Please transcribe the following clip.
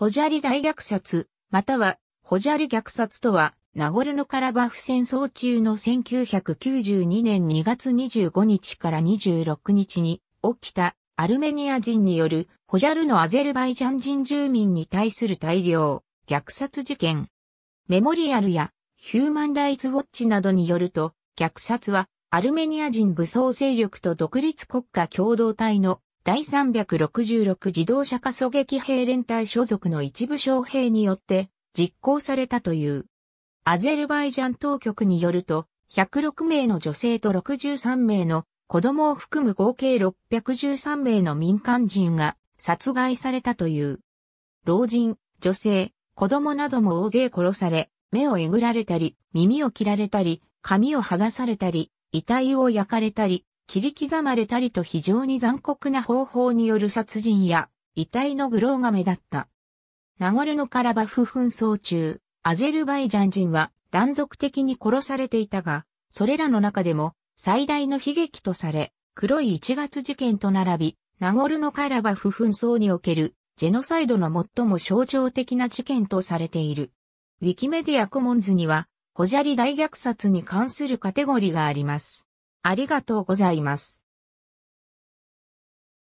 ホジャリ大虐殺、または、ホジャリ虐殺とは、ナゴルノカラバフ戦争中の1992年2月25日から26日に起きたアルメニア人によるホジャルのアゼルバイジャン人住民に対する大量虐殺事件。メモリアルやヒューマンライツウォッチなどによると、虐殺はアルメニア人武装勢力と独立国家共同体の第366自動車化狙撃兵連隊所属の一部将兵によって実行されたという。アゼルバイジャン当局によると、106名の女性と63名の子供を含む合計613名の民間人が殺害されたという。老人、女性、子供なども大勢殺され、目をえぐられたり、耳を切られたり、髪を剥がされたり、遺体を焼かれたり、切り刻まれたりと非常に残酷な方法による殺人や遺体の愚弄が目立った。ナゴルノカラバフ紛争中、アゼルバイジャン人は断続的に殺されていたが、それらの中でも最大の悲劇とされ、黒い1月事件と並び、ナゴルノカラバフ紛争におけるジェノサイドの最も象徴的な事件とされている。ウィキメディアコモンズには、ホジャリ大虐殺に関するカテゴリーがあります。ありがとうございます。